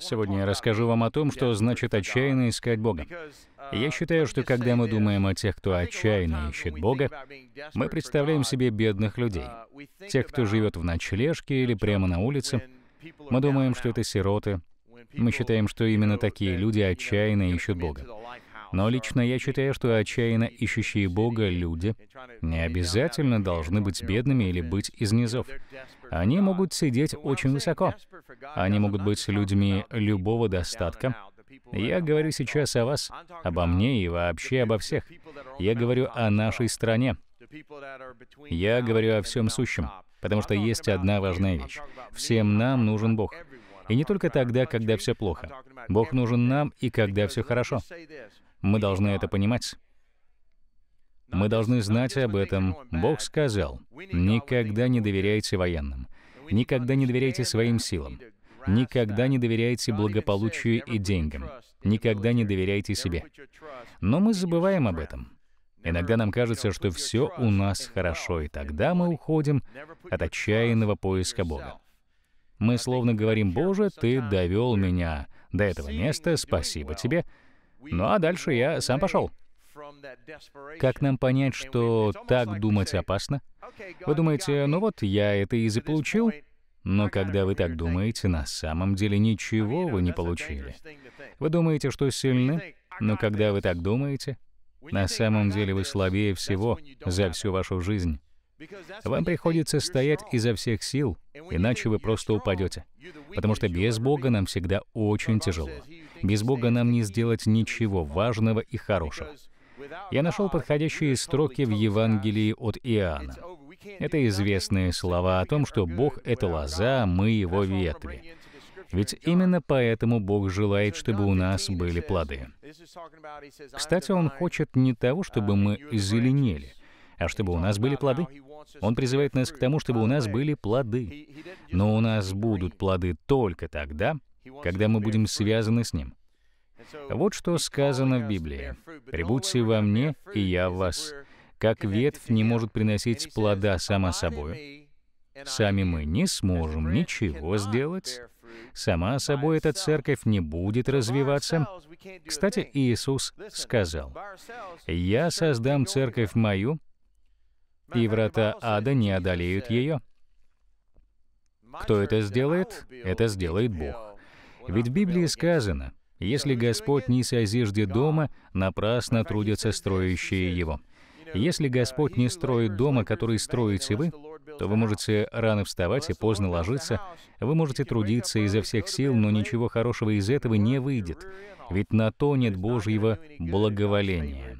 Сегодня я расскажу вам о том, что значит отчаянно искать Бога. Я считаю, что когда мы думаем о тех, кто отчаянно ищет Бога, мы представляем себе бедных людей, тех, кто живет в ночлежке или прямо на улице. Мы думаем, что это сироты. Мы считаем, что именно такие люди отчаянно ищут Бога. Но лично я считаю, что отчаянно ищущие Бога люди не обязательно должны быть бедными или быть из низов. Они могут сидеть очень высоко. Они могут быть людьми любого достатка, я говорю сейчас о вас, обо мне и вообще обо всех. Я говорю о нашей стране. Я говорю о всем сущем, потому что есть одна важная вещь. Всем нам нужен Бог. И не только тогда, когда все плохо. Бог нужен нам и когда все хорошо. Мы должны это понимать. Мы должны знать об этом. Бог сказал, никогда не доверяйте военным, никогда не доверяйте своим силам, никогда не доверяйте благополучию и деньгам, никогда не доверяйте себе. Но мы забываем об этом. Иногда нам кажется, что все у нас хорошо, и тогда мы уходим от отчаянного поиска Бога. Мы словно говорим, «Боже, Ты довел меня до этого места, спасибо Тебе, ну а дальше я сам пошел. Как нам понять, что так думать опасно? Вы думаете, ну вот, я это и заполучил? Но когда вы так думаете, на самом деле ничего вы не получили. Вы думаете, что сильны, но когда вы так думаете, на самом деле вы слабее всего за всю вашу жизнь. Вам приходится стоять изо всех сил, иначе вы просто упадете. Потому что без Бога нам всегда очень тяжело. Без Бога нам не сделать ничего важного и хорошего. Я нашел подходящие строки в Евангелии от Иоанна. Это известные слова о том, что Бог — это лоза, а мы — его ветви. Ведь именно поэтому Бог желает, чтобы у нас были плоды. Кстати, Он хочет не того, чтобы мы зеленели, а чтобы у нас были плоды. Он призывает нас к тому, чтобы у нас были плоды. Но у нас будут плоды только тогда, когда мы будем связаны с Ним. Вот что сказано в Библии. «Прибудьте во мне, и я в вас». Как ветвь не может приносить плода сама собой, сами мы не сможем ничего сделать, сама собой эта церковь не будет развиваться. Кстати, Иисус сказал, «Я создам церковь мою, и врата ада не одолеют ее. Кто это сделает? Это сделает Бог. Ведь в Библии сказано, если Господь не созиждет дома, напрасно трудятся строящие его. Если Господь не строит дома, который строите вы, то вы можете рано вставать и поздно ложиться, вы можете трудиться изо всех сил, но ничего хорошего из этого не выйдет, ведь на то нет Божьего благоволения.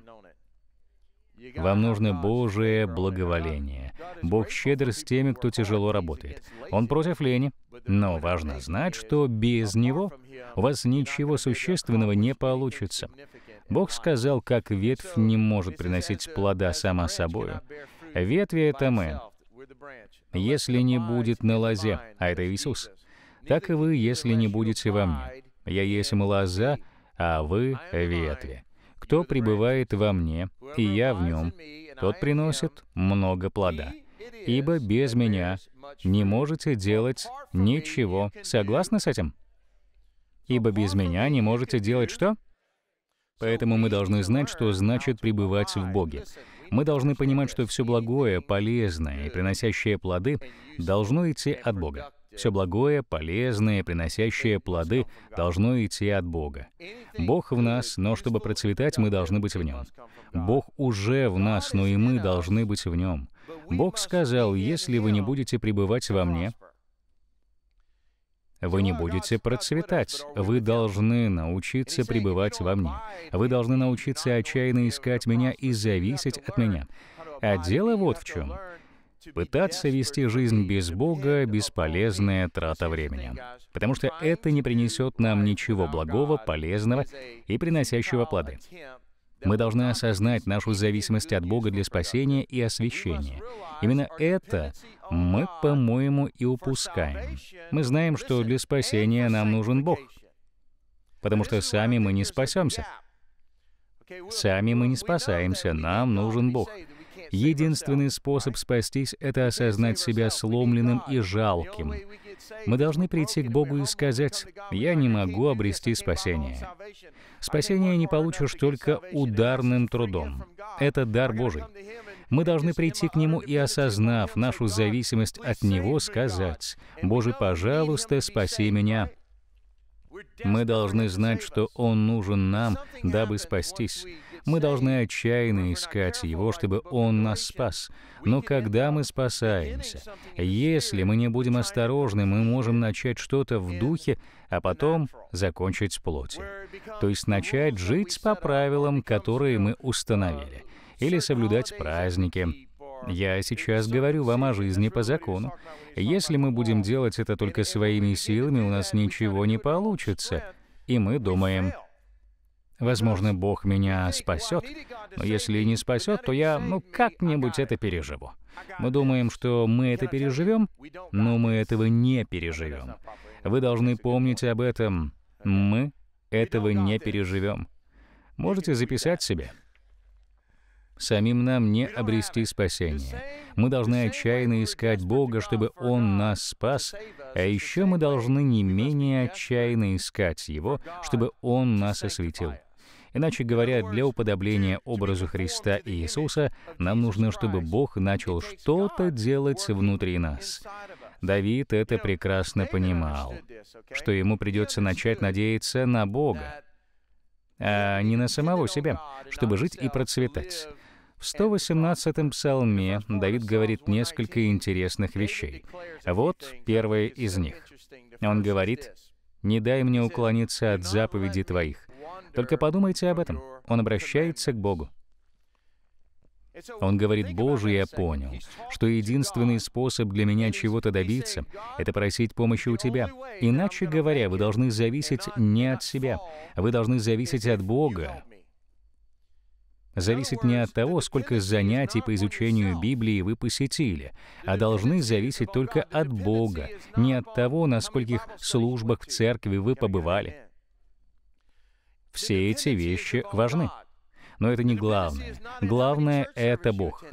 Вам нужно Божие благоволение. Бог щедр с теми, кто тяжело работает. Он против лени, но важно знать, что без Него у вас ничего существенного не получится. Бог сказал, как ветвь не может приносить плода сама собою. Ветви — это мы. Если не будет на лозе, а это Иисус, так и вы, если не будете во мне. Я есть лоза, а вы — ветви. Кто пребывает во мне, и я в нем, тот приносит много плода. Ибо без меня не можете делать ничего. Согласны с этим? Ибо без меня не можете делать что? Поэтому мы должны знать, что значит пребывать в Боге. Мы должны понимать, что все благое, полезное и приносящее плоды должно идти от Бога. Все благое, полезное, приносящее плоды должно идти от Бога. Бог в нас, но чтобы процветать, мы должны быть в Нем. Бог уже в нас, но и мы должны быть в Нем. Бог сказал, если вы не будете пребывать во мне, вы не будете процветать. Вы должны научиться пребывать во мне. Вы должны научиться отчаянно искать меня и зависеть от меня. А дело вот в чем. Пытаться вести жизнь без Бога — бесполезная трата времени, потому что это не принесет нам ничего благого, полезного и приносящего плоды. Мы должны осознать нашу зависимость от Бога для спасения и освящения. Именно это мы, по-моему, и упускаем. Мы знаем, что для спасения нам нужен Бог, потому что сами мы не спасемся. Сами мы не спасаемся, нам нужен Бог. Единственный способ спастись — это осознать себя сломленным и жалким. Мы должны прийти к Богу и сказать, «Я не могу обрести спасение». Спасение не получишь только ударным трудом. Это дар Божий. Мы должны прийти к Нему и, осознав нашу зависимость от Него, сказать, «Боже, пожалуйста, спаси меня». Мы должны знать, что Он нужен нам, дабы спастись. Мы должны отчаянно искать Его, чтобы Он нас спас. Но когда мы спасаемся, если мы не будем осторожны, мы можем начать что-то в духе, а потом закончить с плоти. То есть начать жить по правилам, которые мы установили, или соблюдать праздники, я сейчас говорю вам о жизни по закону. Если мы будем делать это только своими силами, у нас ничего не получится. И мы думаем, Возможно, Бог меня спасет, но если не спасет, то я, ну, как-нибудь это переживу. Мы думаем, что мы это переживем, но мы этого не переживем. Вы должны помнить об этом. Мы этого не переживем. Можете записать себе. Самим нам не обрести спасение. Мы должны отчаянно искать Бога, чтобы Он нас спас, а еще мы должны не менее отчаянно искать Его, чтобы Он нас осветил. Иначе говоря, для уподобления образу Христа и Иисуса нам нужно, чтобы Бог начал что-то делать внутри нас. Давид это прекрасно понимал, что ему придется начать надеяться на Бога, а не на самого себя, чтобы жить и процветать. В 118-м псалме Давид говорит несколько интересных вещей. Вот первое из них. Он говорит, «Не дай мне уклониться от заповеди Твоих, только подумайте об этом. Он обращается к Богу. Он говорит, «Боже, я понял, что единственный способ для меня чего-то добиться — это просить помощи у Тебя. Иначе говоря, вы должны зависеть не от себя, вы должны зависеть от Бога. Зависеть не от того, сколько занятий по изучению Библии вы посетили, а должны зависеть только от Бога, не от того, на скольких службах в церкви вы побывали. Все эти вещи важны. Но это не главное. Главное — это Бог.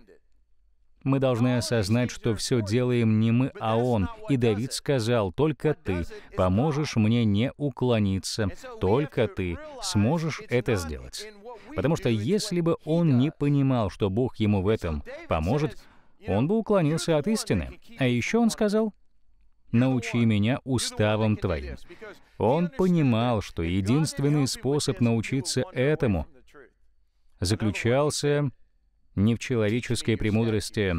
Мы должны осознать, что все делаем не мы, а Он. И Давид сказал, «Только ты поможешь мне не уклониться, только ты сможешь это сделать». Потому что если бы он не понимал, что Бог ему в этом поможет, он бы уклонился от истины. А еще он сказал, научи меня уставам Твоим». Он понимал, что единственный способ научиться этому заключался не в человеческой премудрости.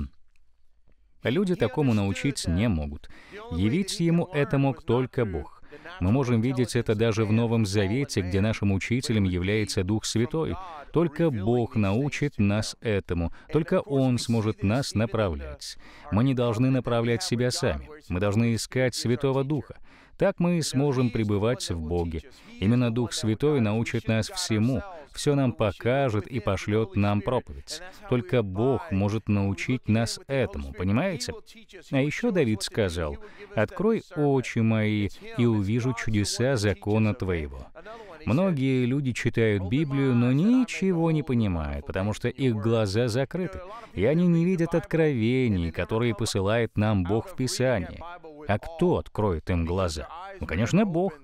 Люди такому научить не могут. Явить ему это мог только Бог. Мы можем видеть это даже в Новом Завете, где нашим учителем является Дух Святой. Только Бог научит нас этому. Только Он сможет нас направлять. Мы не должны направлять себя сами. Мы должны искать Святого Духа. Так мы и сможем пребывать в Боге. Именно Дух Святой научит нас всему, все нам покажет и пошлет нам проповедь. Только Бог может научить нас этому, понимаете? А еще Давид сказал, «Открой очи мои, и увижу чудеса закона Твоего». Многие люди читают Библию, но ничего не понимают, потому что их глаза закрыты, и они не видят откровений, которые посылает нам Бог в Писании. А кто откроет им глаза? Ну, конечно, Бог.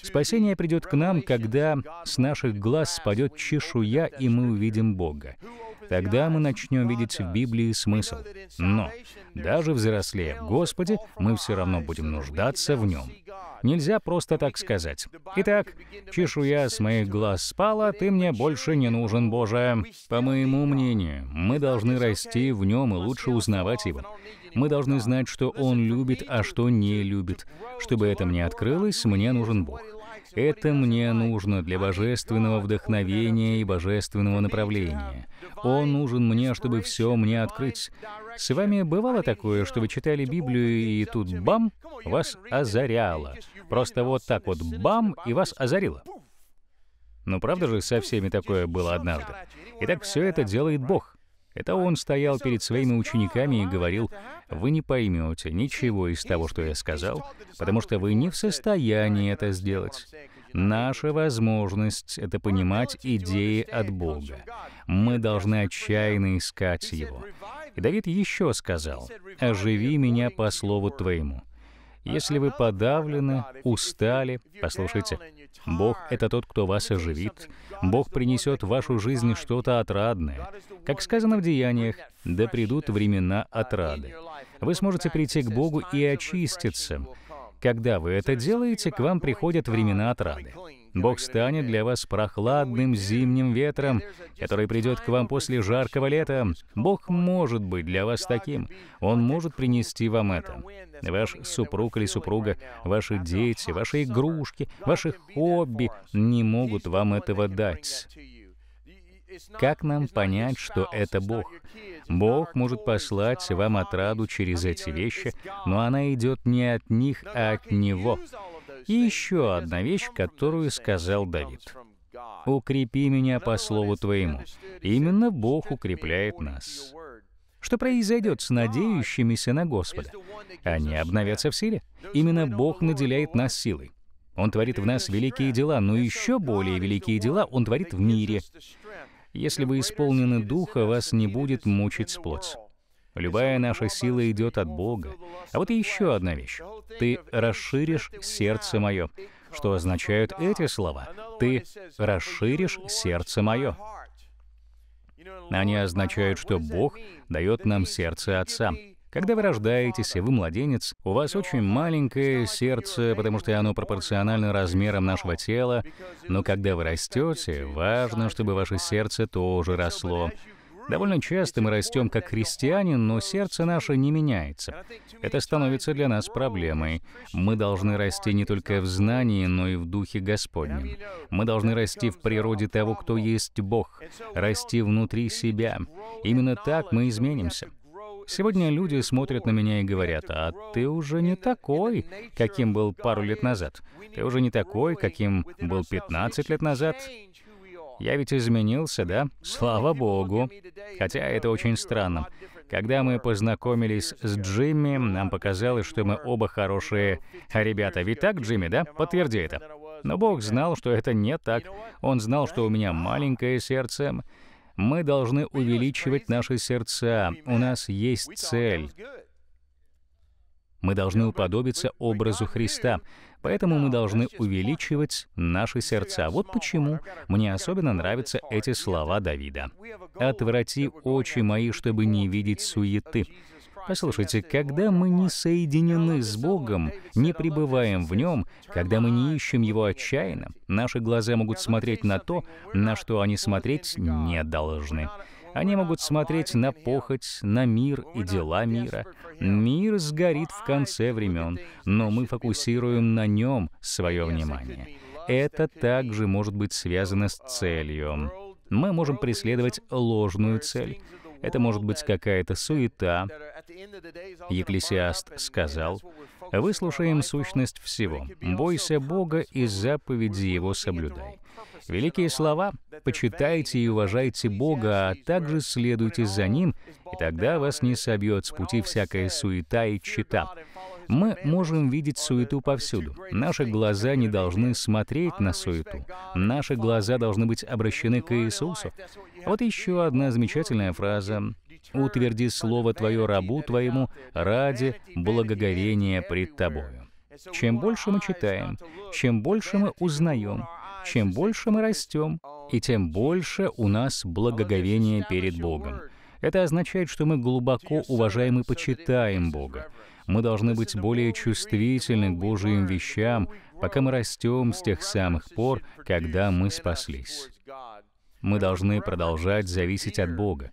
Спасение придет к нам, когда с наших глаз спадет чешуя, и мы увидим Бога. Тогда мы начнем видеть в Библии смысл. Но даже взрослея в Господе, мы все равно будем нуждаться в Нем. Нельзя просто так сказать. Итак, чешуя с моих глаз спала, ты мне больше не нужен, Боже. По моему мнению, мы должны расти в Нем и лучше узнавать Его. Мы должны знать, что Он любит, а что не любит. Чтобы это мне открылось, мне нужен Бог. Это мне нужно для божественного вдохновения и божественного направления. Он нужен мне, чтобы все мне открыть. С вами бывало такое, что вы читали Библию, и тут бам, вас озаряло. Просто вот так вот бам, и вас озарило. Ну правда же, со всеми такое было однажды. Итак, все это делает Бог. Это он стоял перед своими учениками и говорил, «Вы не поймете ничего из того, что я сказал, потому что вы не в состоянии это сделать. Наша возможность — это понимать идеи от Бога. Мы должны отчаянно искать Его». И Давид еще сказал, «Оживи меня по слову Твоему». Если вы подавлены, устали, послушайте, Бог — это тот, кто вас оживит. Бог принесет в вашу жизнь что-то отрадное. Как сказано в Деяниях, «Да придут времена отрады». Вы сможете прийти к Богу и очиститься. Когда вы это делаете, к вам приходят времена отрады. Бог станет для вас прохладным зимним ветром, который придет к вам после жаркого лета. Бог может быть для вас таким. Он может принести вам это. Ваш супруг или супруга, ваши дети, ваши игрушки, ваши хобби не могут вам этого дать. Как нам понять, что это Бог? Бог может послать вам отраду через эти вещи, но она идет не от них, а от Него. И еще одна вещь, которую сказал Давид. «Укрепи меня по слову Твоему». Именно Бог укрепляет нас. Что произойдет с надеющимися на Господа? Они обновятся в силе. Именно Бог наделяет нас силой. Он творит в нас великие дела, но еще более великие дела Он творит в мире. Если вы исполнены Духа, вас не будет мучить плоть. Любая наша сила идет от Бога. А вот еще одна вещь. Ты расширишь сердце мое. Что означают эти слова? Ты расширишь сердце мое. Они означают, что Бог дает нам сердце Отца. Когда вы рождаетесь, и вы младенец, у вас очень маленькое сердце, потому что оно пропорционально размерам нашего тела, но когда вы растете, важно, чтобы ваше сердце тоже росло. Довольно часто мы растем как христиане, но сердце наше не меняется. Это становится для нас проблемой. Мы должны расти не только в знании, но и в Духе Господнем. Мы должны расти в природе того, кто есть Бог, расти внутри себя. Именно так мы изменимся. Сегодня люди смотрят на меня и говорят, а ты уже не такой, каким был пару лет назад. Ты уже не такой, каким был 15 лет назад. Я ведь изменился, да? Слава богу. Хотя это очень странно. Когда мы познакомились с Джимми, нам показалось, что мы оба хорошие ребята. Ведь так, Джимми, да? Подтверди это. Но Бог знал, что это не так. Он знал, что у меня маленькое сердце. Мы должны увеличивать наши сердца. У нас есть цель. Мы должны уподобиться образу Христа. Поэтому мы должны увеличивать наши сердца. Вот почему мне особенно нравятся эти слова Давида. «Отврати очи мои, чтобы не видеть суеты». Послушайте, когда мы не соединены с Богом, не пребываем в Нем, когда мы не ищем Его отчаянно, наши глаза могут смотреть на то, на что они смотреть не должны. Они могут смотреть на похоть, на мир и дела мира. Мир сгорит в конце времен, но мы фокусируем на нем свое внимание. Это также может быть связано с целью. Мы можем преследовать ложную цель. Это может быть какая-то суета. Екклесиаст сказал, «Выслушаем сущность всего. Бойся Бога и заповеди Его соблюдай». Великие слова «почитайте и уважайте Бога, а также следуйте за Ним, и тогда вас не собьет с пути всякая суета и чита». Мы можем видеть суету повсюду. Наши глаза не должны смотреть на суету. Наши глаза должны быть обращены к Иисусу. Вот еще одна замечательная фраза. «Утверди слово Твое рабу Твоему ради благоговения пред Тобою». Чем больше мы читаем, чем больше мы узнаем, чем больше мы растем, и тем больше у нас благоговение перед Богом. Это означает, что мы глубоко уважаем и почитаем Бога. Мы должны быть более чувствительны к Божьим вещам, пока мы растем с тех самых пор, когда мы спаслись. Мы должны продолжать зависеть от Бога.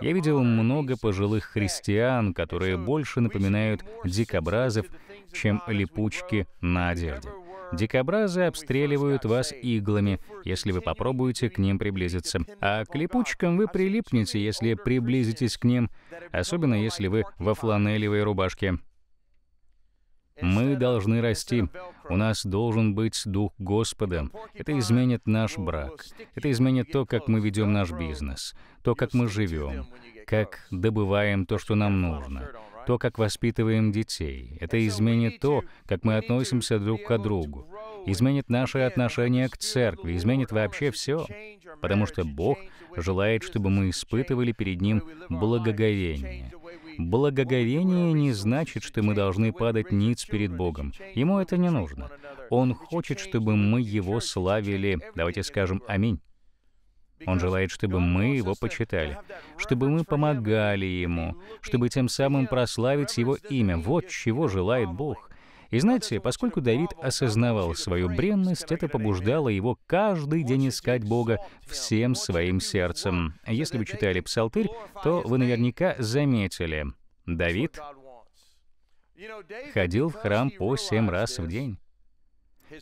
Я видел много пожилых христиан, которые больше напоминают дикобразов, чем липучки на одежде. Дикобразы обстреливают вас иглами, если вы попробуете к ним приблизиться. А к липучкам вы прилипнете, если приблизитесь к ним, особенно если вы во фланелевой рубашке. Мы должны расти. У нас должен быть Дух Господа. Это изменит наш брак. Это изменит то, как мы ведем наш бизнес, то, как мы живем, как добываем то, что нам нужно, то, как воспитываем детей. Это изменит то, как мы относимся друг к другу. Изменит наши отношения к церкви, изменит вообще все. Потому что Бог желает, чтобы мы испытывали перед Ним благоговение. Благоговение не значит, что мы должны падать ниц перед Богом. Ему это не нужно. Он хочет, чтобы мы Его славили. Давайте скажем «Аминь». Он желает, чтобы мы Его почитали, чтобы мы помогали Ему, чтобы тем самым прославить Его имя. Вот чего желает Бог. И знаете, поскольку Давид осознавал свою бренность, это побуждало его каждый день искать Бога всем своим сердцем. Если вы читали Псалтырь, то вы наверняка заметили, Давид ходил в храм по семь раз в день.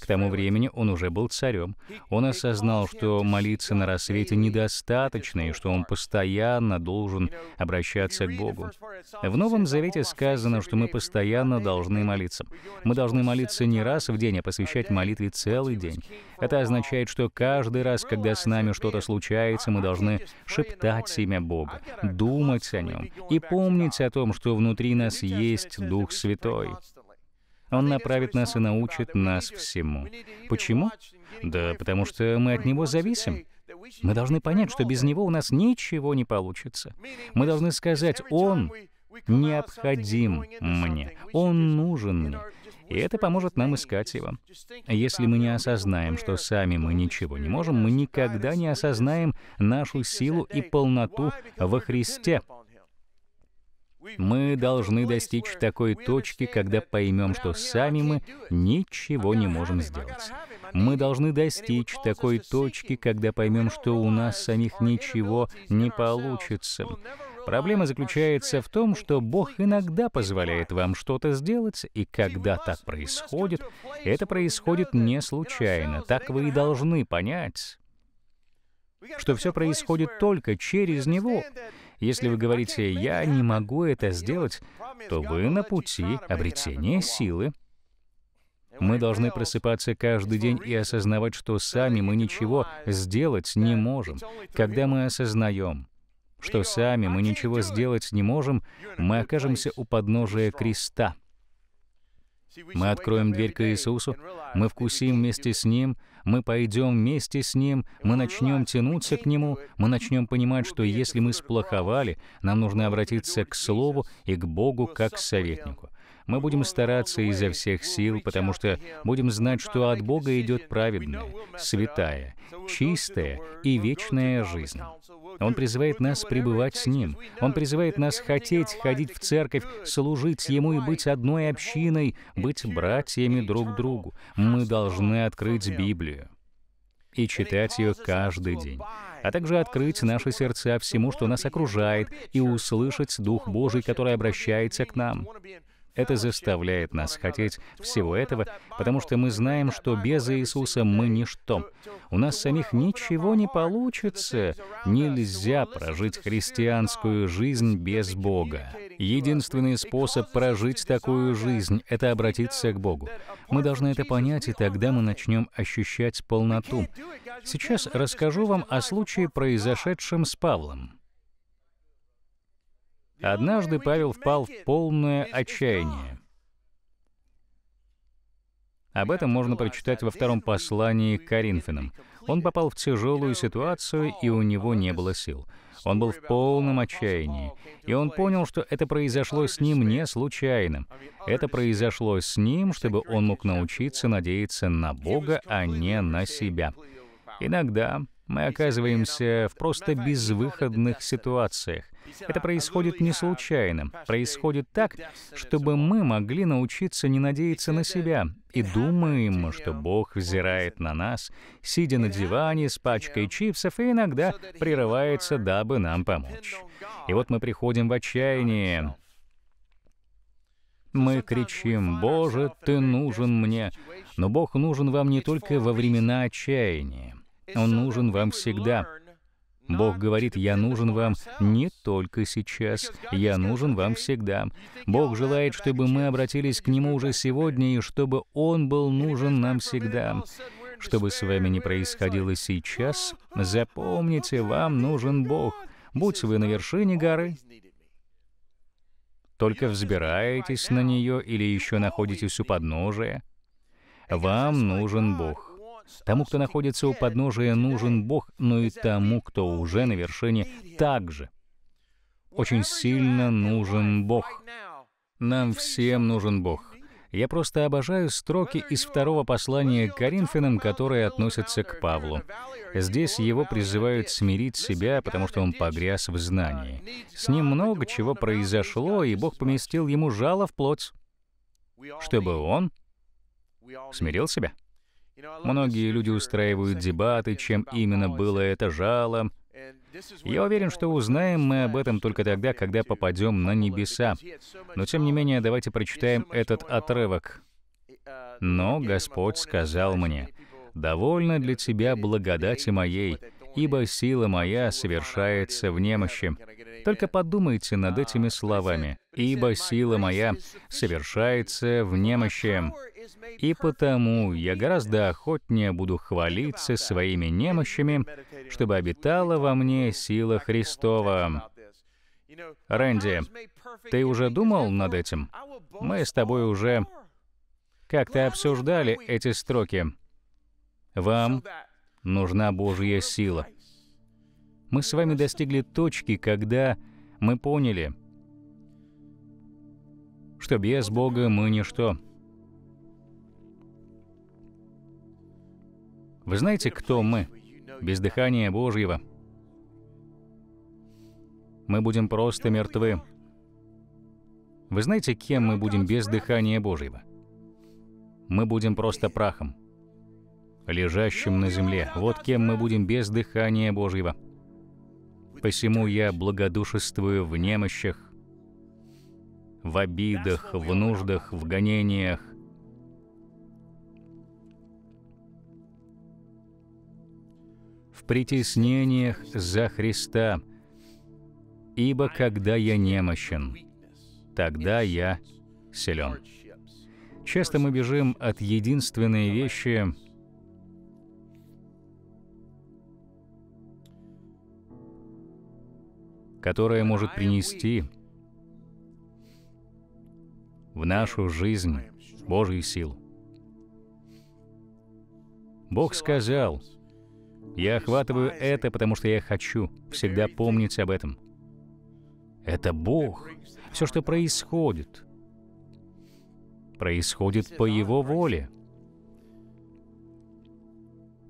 К тому времени он уже был царем. Он осознал, что молиться на рассвете недостаточно, и что он постоянно должен обращаться к Богу. В Новом Завете сказано, что мы постоянно должны молиться. Мы должны молиться не раз в день, а посвящать молитве целый день. Это означает, что каждый раз, когда с нами что-то случается, мы должны шептать имя Бога, думать о Нем и помнить о том, что внутри нас есть Дух Святой. Он направит нас и научит нас всему. Почему? Да потому что мы от Него зависим. Мы должны понять, что без Него у нас ничего не получится. Мы должны сказать, Он а необходим мне, Он нужен мне. И это поможет нам искать его. Если мы не осознаем, что сами мы ничего не можем, мы никогда не осознаем нашу силу и полноту во Христе, мы должны достичь такой точки, когда поймем, что сами мы ничего не можем сделать. Мы должны достичь такой точки, когда поймем, что у нас самих ничего не получится. Проблема заключается в том, что Бог иногда позволяет вам что-то сделать, и когда так происходит, это происходит не случайно. Так вы и должны понять, что все происходит только через Него. Если вы говорите «я не могу это сделать», то вы на пути обретения силы. Мы должны просыпаться каждый день и осознавать, что сами мы ничего сделать не можем. Когда мы осознаем, что сами мы ничего сделать не можем, мы окажемся у подножия креста. Мы откроем дверь к Иисусу, мы вкусим вместе с Ним мы пойдем вместе с Ним, мы начнем тянуться к Нему, мы начнем понимать, что если мы сплоховали, нам нужно обратиться к Слову и к Богу как к советнику. Мы будем стараться ну, изо всех ну, сил, потому что будем знать, что от Бога идет праведная, святая, чистая и вечная жизнь. Он призывает нас пребывать с Ним. Он призывает нас хотеть ходить в церковь, служить Ему и быть одной общиной, быть братьями друг другу. Мы должны открыть Библию и читать ее каждый день, а также открыть наши сердца всему, что нас окружает, и услышать Дух Божий, который обращается к нам. Это заставляет нас хотеть всего этого, потому что мы знаем, что без Иисуса мы ничто. У нас самих ничего не получится. Нельзя прожить христианскую жизнь без Бога. Единственный способ прожить такую жизнь — это обратиться к Богу. Мы должны это понять, и тогда мы начнем ощущать полноту. Сейчас расскажу вам о случае, произошедшем с Павлом. Однажды Павел впал в полное отчаяние. Об этом можно прочитать во втором послании к Коринфянам. Он попал в тяжелую ситуацию, и у него не было сил. Он был в полном отчаянии, и он понял, что это произошло с ним не случайно. Это произошло с ним, чтобы он мог научиться надеяться на Бога, а не на себя. Иногда мы оказываемся в просто безвыходных ситуациях, это происходит не случайно. Происходит так, чтобы мы могли научиться не надеяться на себя, и думаем, что Бог взирает на нас, сидя на диване с пачкой чипсов и иногда прерывается, дабы нам помочь. И вот мы приходим в отчаяние. Мы кричим, «Боже, Ты нужен мне!» Но Бог нужен вам не только во времена отчаяния. Он нужен вам всегда. Бог говорит, «Я нужен вам не только сейчас, я нужен вам всегда». Бог желает, чтобы мы обратились к Нему уже сегодня, и чтобы Он был нужен нам всегда. Что бы с вами ни происходило сейчас, запомните, вам нужен Бог. Будь вы на вершине горы, только взбираетесь на нее или еще находитесь у подножия, вам нужен Бог. Тому, кто находится у подножия, нужен Бог, но и тому, кто уже на вершине, также. Очень сильно нужен Бог. Нам всем нужен Бог. Я просто обожаю строки из второго послания к Коринфянам, которые относятся к Павлу. Здесь его призывают смирить себя, потому что он погряз в знании. С ним много чего произошло, и Бог поместил ему жало в плоть, чтобы он смирил себя. Многие люди устраивают дебаты, чем именно было это жало. Я уверен, что узнаем мы об этом только тогда, когда попадем на небеса. Но тем не менее, давайте прочитаем этот отрывок. «Но Господь сказал мне, «Довольно для тебя благодати моей, ибо сила моя совершается в немощи». Только подумайте над этими словами. «Ибо сила моя совершается в немощи». И потому я гораздо охотнее буду хвалиться своими немощами, чтобы обитала во мне сила Христова. Рэнди, ты уже думал над этим? Мы с тобой уже как-то обсуждали эти строки. Вам нужна Божья сила. Мы с вами достигли точки, когда мы поняли, что без Бога мы ничто. Вы знаете, кто мы? Без дыхания Божьего. Мы будем просто мертвы. Вы знаете, кем мы будем без дыхания Божьего? Мы будем просто прахом лежащим на земле. Вот кем мы будем без дыхания Божьего. Посему я благодушествую в немощах, в обидах, в нуждах, в гонениях. в притеснениях за Христа, ибо когда я немощен, тогда я силен. Часто мы бежим от единственной вещи, которое может принести в нашу жизнь Божий сил. Бог сказал, «Я охватываю это, потому что я хочу всегда помнить об этом». Это Бог. Все, что происходит, происходит по Его воле.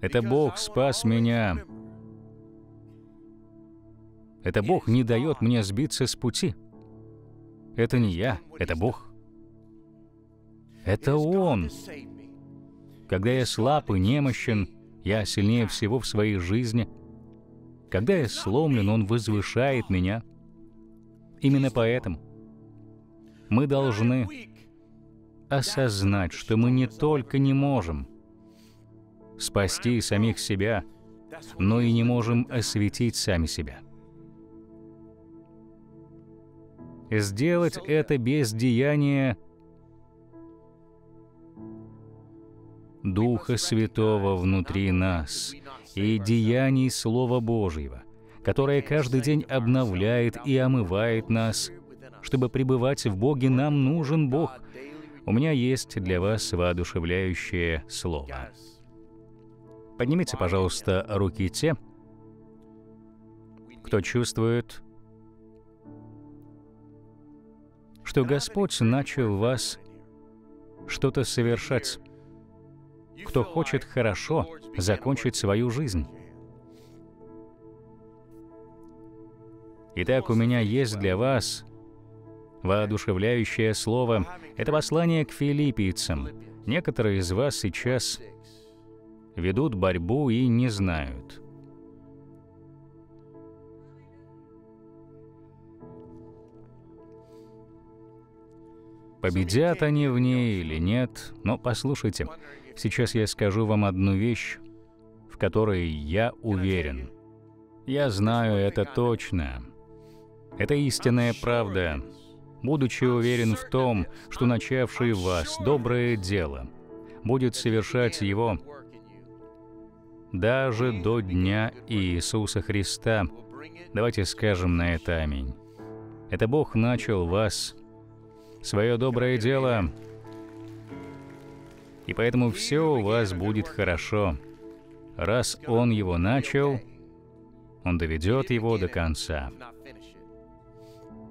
Это Бог спас меня это Бог не дает мне сбиться с пути. Это не я, это Бог. Это Он. Когда я слаб и немощен, я сильнее всего в своей жизни. Когда я сломлен, Он возвышает меня. Именно поэтому мы должны осознать, что мы не только не можем спасти самих себя, но и не можем осветить сами себя. Сделать это без деяния Духа Святого внутри нас и деяний Слова Божьего, которое каждый день обновляет и омывает нас. Чтобы пребывать в Боге, нам нужен Бог. У меня есть для вас воодушевляющее слово. Поднимите, пожалуйста, руки те, кто чувствует, что Господь начал вас что-то совершать. Кто хочет хорошо закончить свою жизнь. Итак, у меня есть для вас воодушевляющее слово. Это послание к филиппийцам. Некоторые из вас сейчас ведут борьбу и не знают – Победят они в ней или нет, но послушайте, сейчас я скажу вам одну вещь, в которой я уверен. Я знаю это точно. Это истинная правда. Будучи уверен в том, что начавший вас доброе дело будет совершать его даже до дня Иисуса Христа. Давайте скажем на это аминь. Это Бог начал вас свое доброе дело. И поэтому все у вас будет хорошо. Раз Он его начал, Он доведет его до конца.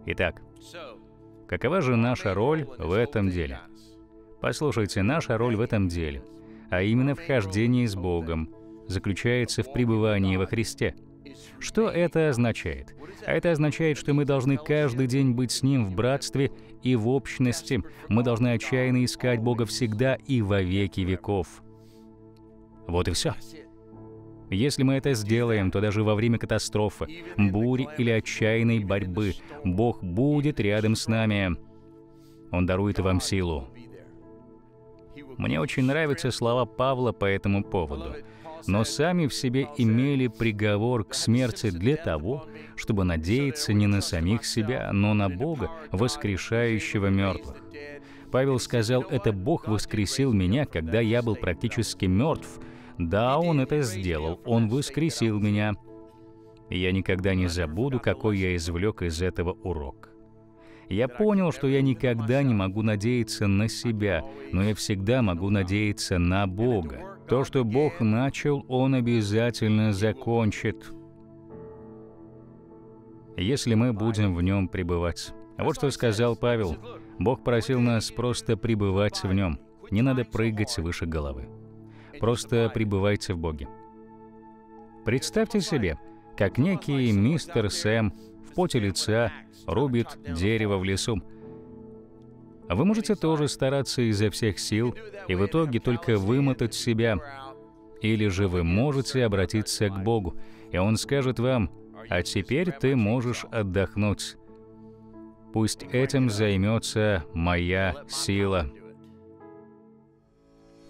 Итак, какова же наша роль в этом деле? Послушайте, наша роль в этом деле, а именно в хождении с Богом, заключается в пребывании во Христе – что это означает? А это означает, что мы должны каждый день быть с Ним в братстве и в общности. Мы должны отчаянно искать Бога всегда и во веки веков. Вот и все. Если мы это сделаем, то даже во время катастрофы, бури или отчаянной борьбы Бог будет рядом с нами. Он дарует вам силу. Мне очень нравятся слова Павла по этому поводу. «Но сами в себе имели приговор к смерти для того, чтобы надеяться не на самих себя, но на Бога, воскрешающего мертвых». Павел сказал, «Это Бог воскресил меня, когда я был практически мертв. Да, Он это сделал, Он воскресил меня». Я никогда не забуду, какой я извлек из этого урок. Я понял, что я никогда не могу надеяться на себя, но я всегда могу надеяться на Бога. То, что Бог начал, Он обязательно закончит, если мы будем в Нем пребывать. Вот что сказал Павел. Бог просил нас просто пребывать в Нем. Не надо прыгать выше головы. Просто пребывайте в Боге. Представьте себе, как некий мистер Сэм поте лица рубит дерево в лесу. Вы можете тоже стараться изо всех сил и в итоге только вымотать себя. Или же вы можете обратиться к Богу, и Он скажет вам, «А теперь ты можешь отдохнуть». Пусть этим займется моя сила.